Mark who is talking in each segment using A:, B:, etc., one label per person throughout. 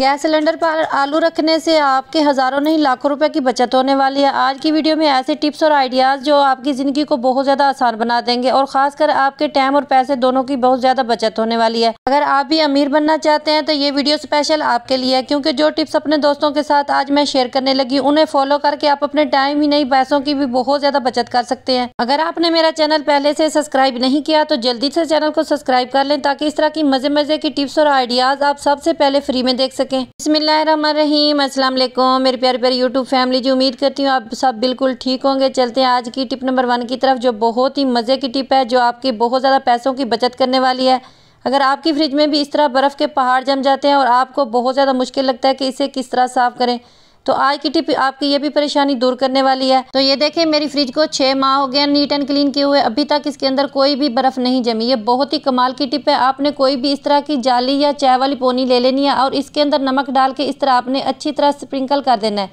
A: gas cylinder पर आलू रखने से आपके हज़ारों नहीं लाखों रुपए की बचत होने वाली है आज की वीडियो में ऐसे टिप्स और आइडियाज़ जो आपकी ज़िंदगी को बहुत ज़्यादा आसान बना देंगे और ख़ासकर आपके टाइम और पैसे दोनों की बहुत ज़्यादा बचत होने वाली है अगर आप भी अमीर बनना चाहते हैं तो ये वीडियो स्पेशल आपके लिए है क्योंकि जो टिप्स अपने दोस्तों के साथ आज मैं शेयर करने लगी उन्हें फॉलो करके आप अपने टाइम ही नहीं पैसों की भी बहुत ज़्यादा बचत कर सकते हैं अगर आपने मेरा चैनल पहले से सब्सक्राइब नहीं किया तो जल्दी से चैनल को सब्सक्राइब कर लें ताकि इस तरह की मज़े मज़े की टिप्स और आइडियाज़ आप सबसे पहले फ्री में देख सकें बसमीम असलम मेरे प्यारे प्यारे यूट्यूब फैमिली जी उम्मीद करती हूँ आप सब बिल्कुल ठीक होंगे चलते हैं आज की टिप नंबर वन की तरफ जो बहुत ही मज़े की टिप है जो आपकी बहुत ज़्यादा पैसों की बचत करने वाली है अगर आपकी फ्रिज में भी इस तरह बर्फ़ के पहाड़ जम जाते हैं और आपको बहुत ज़्यादा मुश्किल लगता है कि इसे किस तरह साफ़ करें तो आज की टिप आपकी ये भी परेशानी दूर करने वाली है तो ये देखें मेरी फ्रिज को छः माह हो गया नीट एंड क्लीन किए हुए अभी तक इसके अंदर कोई भी बर्फ़ नहीं जमी ये बहुत ही कमाल की टिप है आपने कोई भी इस तरह की जाली या चाय वाली पोनी ले लेनी है और इसके अंदर नमक डाल के इस तरह आपने अच्छी तरह स्प्रिंकल कर देना है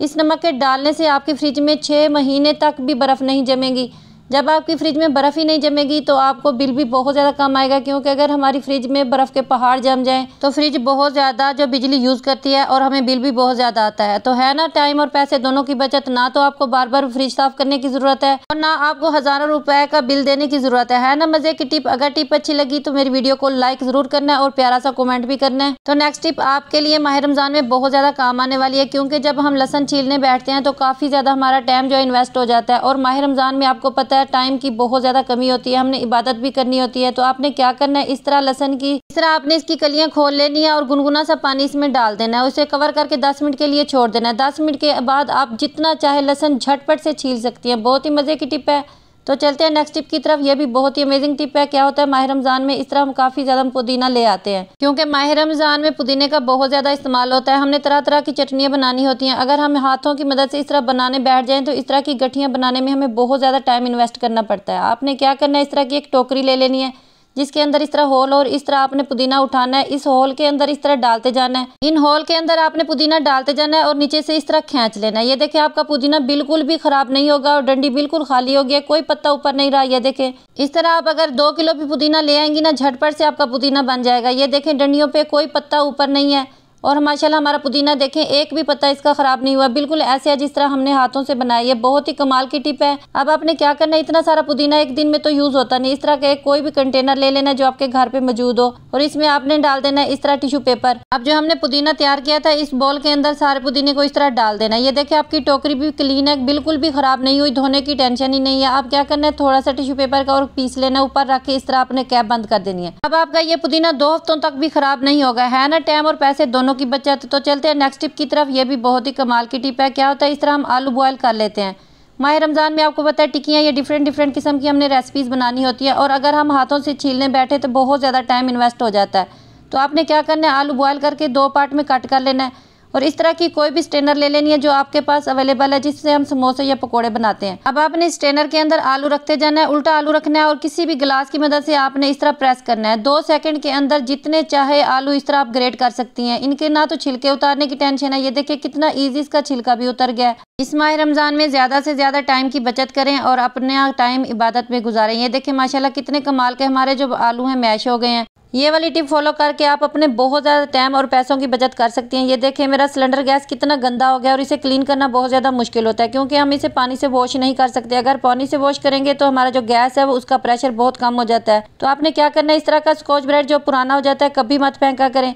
A: इस नमक के डालने से आपकी फ्रिज में छः महीने तक भी बर्फ़ नहीं जमेगी जब आपकी फ्रिज में बर्फ़ ही नहीं जमेगी तो आपको बिल भी बहुत ज़्यादा कम आएगा क्योंकि अगर हमारी फ्रिज में बर्फ़ के पहाड़ जम जाएँ तो फ्रिज बहुत ज़्यादा जो बिजली यूज़ करती है और हमें बिल भी बहुत ज़्यादा आता है तो है ना टाइम और पैसे दोनों की बचत ना तो आपको बार बार फ्रिज साफ करने की ज़रूरत है और ना आपको हज़ारों रुपए का बिल देने की ज़रूरत है, है ना मज़े की टिप अगर टिप अच्छी लगी तो मेरी वीडियो को लाइक ज़रूर करना है और प्यारा सा कमेंट भी करना है तो नेक्स्ट टिप आपके लिए माह रमज़ान में बहुत ज़्यादा काम आने वाली है क्योंकि जब हम लसन छीलने बैठते हैं तो काफ़ी ज़्यादा हमारा टाइम जो है इन्वेस्ट हो जाता है और माह रमज़ान में आपको पता है है टाइम की बहुत ज़्यादा कमी होती है हमने इबादत भी करनी होती है तो आपने क्या करना है इस तरह लहसन की इस तरह आपने इसकी कलियाँ खोल लेनी है और गुनगुना सा पानी इसमें डाल देना है उसे कवर करके दस मिनट के लिए छोड़ देना है दस मिनट के बाद आप जितना चाहे लहसन झटपट से छील सकती हैं बहुत ही मज़े की टिप है तो चलते हैं नेक्स्ट टिप की तरफ यह भी बहुत ही अमेजिंग टिप है क्या होता है माह रमज़ान में इस तरह हम काफ़ी ज़्यादा पुदीना ले आते हैं क्योंकि माह रमज़ान में पुदीने का बहुत ज़्यादा इस्तेमाल होता है हमने तरह तरह की चटनियां बनानी होती हैं अगर हम हाथों की मदद से इस तरह बनाने बैठ जाए तो इस तरह की गठियां बनाने में हमें बहुत ज़्यादा टाइम इन्वेस्ट करना पड़ता है आपने क्या करना है इस तरह की एक टोकरी ले लेनी है जिसके अंदर इस तरह होल और इस तरह आपने पुदीना उठाना है इस होल के अंदर इस तरह डालते जाना है इन होल के अंदर आपने पुदीना डालते जाना है और नीचे से इस तरह खींच लेना है ये देखे आपका पुदीना बिल्कुल भी खराब नहीं होगा और डंडी बिल्कुल खाली होगी कोई पत्ता ऊपर नहीं रहा यह देखें इस तरह आप अगर दो किलो भी पुदीना ले आएंगी ना झटपट से आपका पुदीना बन जाएगा ये देखें डंडियों पर कोई पत्ता ऊपर नहीं है और माशाल्लाह हमारा पुदीना देखें एक भी पत्ता इसका ख़राब नहीं हुआ बिल्कुल ऐसे है जिस तरह हमने हाथों से बनाई है बहुत ही कमाल की टिप है अब आपने क्या करना है इतना सारा पुदीना एक दिन में तो यूज़ होता नहीं इस तरह का कोई भी कंटेनर ले लेना जो आपके घर पे मौजूद हो और इसमें आपने डाल देना इस तरह टिश्यू पेपर अब जो हमने पुदीना तैयार किया था इस बॉल के अंदर सारे पुदीने को इस तरह डाल देना ये देखें आपकी टोकरी भी क्लीन है बिल्कुल भी ख़राब नहीं हुई धोने की टेंशन ही नहीं है आप क्या करना है थोड़ा सा टिश्यू पेपर का और पीस लेना ऊपर रख के इस तरह आपने कैप बंद कर देनी है अब आपका ये पुदीना दो हफ्तों तक भी खराब नहीं होगा है ना टाइम और पैसे दोनों दोनों की बचत तो चलते हैं नेक्स्ट टिप की तरफ ये भी बहुत ही कमाल की टिप है क्या होता है इस तरह हम आलू बॉयल कर लेते हैं माह रमज़ान में आपको पता है टिकियाँ ये डिफरेंट डिफरेंट किस्म की हमने रेसिपीज़ बनानी होती है और अगर हम हाथों से छीलने बैठे तो बहुत ज़्यादा टाइम इन्वेस्ट हो जाता है तो आपने क्या करना है आलू बॉयल करके दो पार्ट में कट कर लेना है और इस तरह की कोई भी स्टेनर ले लेनी है जो आपके पास अवेलेबल है जिससे हम समोसे या पकौड़े बनाते हैं अब आपने स्टेनर के अंदर आलू रखते जाना है उल्टा आलू रखना है और किसी भी गिलास की मदद से आपने इस तरह प्रेस करना है दो सेकंड के अंदर जितने चाहे आलू इस तरह आप ग्रेट कर सकती हैं इनके ना तो छिलके उतारने की टेंशन है ये देखिए कितना ईजी इसका छिलका भी उतर गया इस माह रमज़ान में ज़्यादा से ज़्यादा टाइम की बचत करें और अपना टाइम इबादत में गुजारें ये देखें माशाला कितने कमाल के हमारे जो आलू हैं मैश हो गए हैं ये वाली टिप फॉलो करके आप अपने बहुत ज़्यादा टाइम और पैसों की बचत कर सकती हैं ये देखें मेरा सिलेंडर गैस कितना गंदा हो गया और इसे क्लीन करना बहुत ज़्यादा मुश्किल होता है क्योंकि हम इसे पानी से वॉश नहीं कर सकते अगर पानी से वॉश करेंगे तो हमारा जो गैस है वो उसका प्रेशर बहुत कम हो जाता है तो आपने क्या करना है इस तरह का स्कॉच ब्रेड जो पुराना हो जाता है कभी मत फेंका करें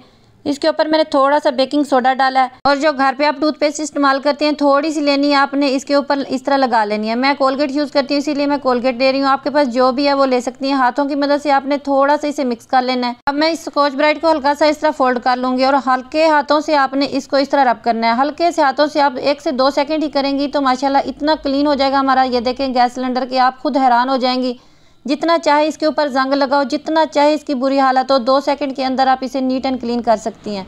A: इसके ऊपर मैंने थोड़ा सा बेकिंग सोडा डाला है और जो घर पे आप टूथपेस्ट इस्तेमाल करते हैं थोड़ी सी लेनी है आपने इसके ऊपर इस तरह लगा लेनी है मैं कोलगेट यूज़ करती हूँ इसीलिए मैं कोलगेट दे रही हूँ आपके पास जो भी है वो ले सकती हैं हाथों की मदद से आपने थोड़ा सा इसे मिक्स कर लेना है अब मैं इस स्कॉच ब्राइट को हल्का सा इस तरह फोल्ड कर लूँगी और हल्के हाथों से आपने इसको इस तरह रब करना है हल्के से हाथों से आप एक से दो सेकेंड ही करेंगी तो माशाला इतना क्लीन हो जाएगा हमारा ये देखें गैस सिलेंडर के आप खुद हैरान हो जाएंगी जितना चाहे इसके ऊपर जंग लगाओ जितना चाहे इसकी बुरी हालत हो दो सेकंड के अंदर आप इसे नीट एंड क्लीन कर सकती हैं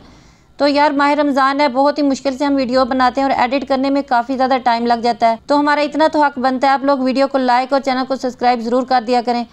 A: तो यार माह रमज़ान है बहुत ही मुश्किल से हम वीडियो बनाते हैं और एडिट करने में काफ़ी ज़्यादा टाइम लग जाता है तो हमारा इतना तो हक बनता है आप लोग वीडियो को लाइक और चैनल को सब्सक्राइब ज़रूर कर दिया करें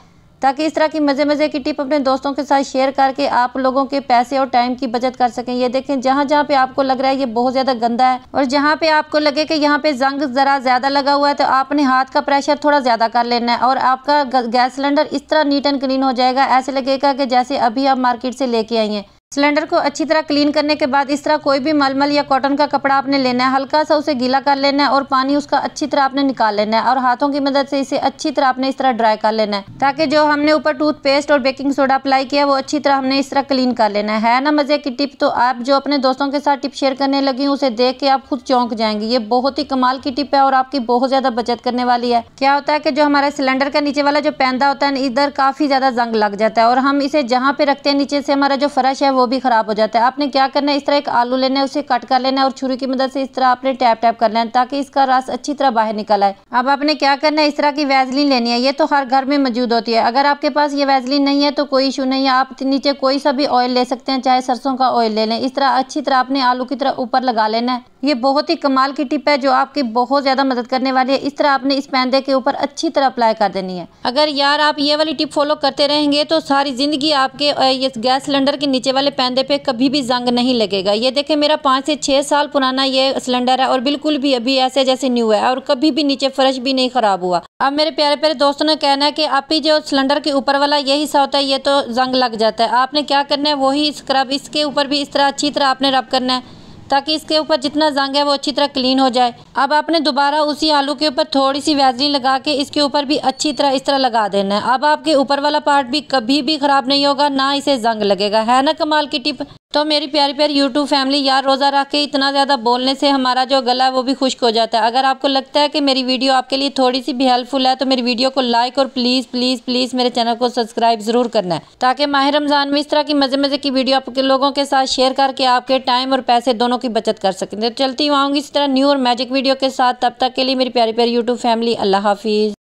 A: ताकि इस तरह की मज़े मज़े की टिप अपने दोस्तों के साथ शेयर करके आप लोगों के पैसे और टाइम की बचत कर सकें ये देखें जहाँ जहाँ पे आपको लग रहा है ये बहुत ज़्यादा गंदा है और जहाँ पे आपको लगे कि यहाँ पे जंग ज़रा ज़्यादा लगा हुआ है तो आपने हाथ का प्रेशर थोड़ा ज़्यादा कर लेना है और आपका गैस सिलेंडर इस तरह नीट एंड क्लीन हो जाएगा ऐसे लगेगा कि जैसे अभी आप मार्केट से लेके आई हैं सिलेंडर को अच्छी तरह क्लीन करने के बाद इस तरह कोई भी मलमल या कॉटन का कपड़ा आपने लेना है हल्का सा उसे गीला कर लेना है और पानी उसका अच्छी तरह आपने निकाल लेना है और हाथों की मदद से इसे अच्छी तरह आपने इस तरह ड्राई कर लेना है ताकि जो हमने ऊपर टूथपेस्ट और बेकिंग सोडा अप्लाई किया वो अच्छी तरह हमने इस तरह क्लीन कर लेना है, ना मज़े की टिप तो आप जो अपने दोस्तों के साथ टिप शेयर करने लगी उसे देख के आप खुद चौंक जाएंगे ये बहुत ही कमाल की टिप है और आपकी बहुत ज़्यादा बचत करने वाली है क्या होता है की जो हमारा सिलेंडर का नीचे वाला जो पैदा होता है इधर काफ़ी ज़्यादा जंग लग जाता है और हम इसे जहाँ पे रखते हैं नीचे से हमारा जो फर्श है वो भी ख़राब हो जाता है आपने क्या करना है इस तरह एक आलू लेना है उसे कट कर लेना है और छुरी की मदद से इस तरह आपने टैप टैप कर लेना ताकि इसका रस अच्छी तरह बाहर निकल आए अब आपने क्या करना है इस तरह की वैजलिन लेनी है ये तो हर घर में मौजूद होती है अगर आपके पास ये वैजलिन नहीं है तो कोई इशू नहीं है आप नीचे कोई सा भी ऑयल ले सकते हैं चाहे सरसों का ऑयल ले लें इस तरह अच्छी तरह आपने आलू की तरह ऊपर लगा लेना है ये बहुत ही कमाल की टिप है जो आपकी बहुत ज़्यादा मदद करने वाली है इस तरह आपने इस पैंदे के ऊपर अच्छी तरह अप्लाई कर देनी है अगर यार आप ये वाली टिप फॉलो करते रहेंगे तो सारी ज़िंदगी आपके ये गैस सिलेंडर के नीचे वाले वाले पैंदे पे कभी भी जंग नहीं लगेगा ये देखें मेरा पाँच से छः साल पुराना ये सिलेंडर है और बिल्कुल भी अभी ऐसे जैसे न्यू है और कभी भी नीचे फर्श भी नहीं ख़राब हुआ अब मेरे प्यारे प्यारे दोस्तों ने कहना है कि आप ही जो सिलेंडर के ऊपर वाला ये हिस्सा होता है ये तो जंग लग जाता है आपने क्या करना है वही स्क्रब इसके ऊपर भी इस तरह अच्छी तरह आपने रब करना है ताकि इसके ऊपर जितना जंग है वो अच्छी तरह क्लीन हो जाए अब आपने दोबारा उसी आलू के ऊपर थोड़ी सी वैजलिन लगा के इसके ऊपर भी अच्छी तरह इस तरह लगा देना है अब आपके ऊपर वाला पार्ट भी कभी भी ख़राब नहीं होगा ना इसे जंग लगेगा है ना कमाल की टिप तो मेरी प्यारी प्यारी यूट्यूब फैमिली यार रोज़ा रख के इतना ज़्यादा बोलने से हमारा जो गला है वो भी खुश्क हो जाता है अगर आपको लगता है कि मेरी वीडियो आपके लिए थोड़ी सी भी हेल्पफुल है तो मेरी वीडियो को लाइक और प्लीज़ प्लीज़ प्लीज़ मेरे चैनल को सब्सक्राइब ज़रूर करना है ताकि माह रमज़ान में इस तरह की मज़े मज़े की वीडियो आपके लोगों के साथ शेयर करके आपके टाइम और पैसे दोनों की बचत कर सकें तो चलती हुआ आऊँगी इस तरह न्यू और मैजिक वीडियो वीडियो के साथ तब तक के लिए मेरी प्यारी प्यारी यूट्यूब फैमिली अल्लाह हाफिज़